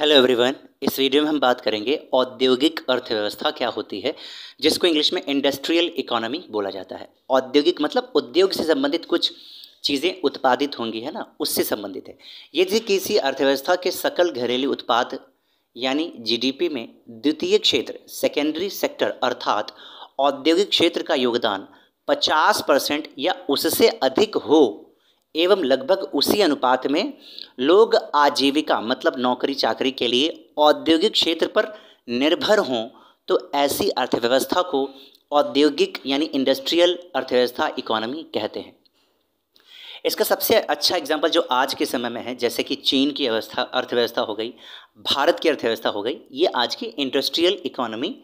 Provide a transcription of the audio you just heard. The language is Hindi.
हेलो एवरीवन इस वीडियो में हम बात करेंगे औद्योगिक अर्थव्यवस्था क्या होती है जिसको इंग्लिश में इंडस्ट्रियल इकोनॉमी बोला जाता है औद्योगिक मतलब उद्योग से संबंधित कुछ चीज़ें उत्पादित होंगी है ना उससे संबंधित है यदि किसी अर्थव्यवस्था के सकल घरेलू उत्पाद यानी जीडीपी में द्वितीय क्षेत्र सेकेंडरी सेक्टर अर्थात औद्योगिक क्षेत्र का योगदान पचास परसेंट या उससे अधिक हो एवं लगभग उसी अनुपात में लोग आजीविका मतलब नौकरी चाकरी के लिए औद्योगिक क्षेत्र पर निर्भर हों तो ऐसी अर्थव्यवस्था को औद्योगिक यानी इंडस्ट्रियल अर्थव्यवस्था इकोनॉमी कहते हैं इसका सबसे अच्छा एग्जाम्पल जो आज के समय में है जैसे कि चीन की अवस्था अर्थव्यवस्था हो गई भारत की अर्थव्यवस्था हो गई ये आज की इंडस्ट्रियल इकोनॉमी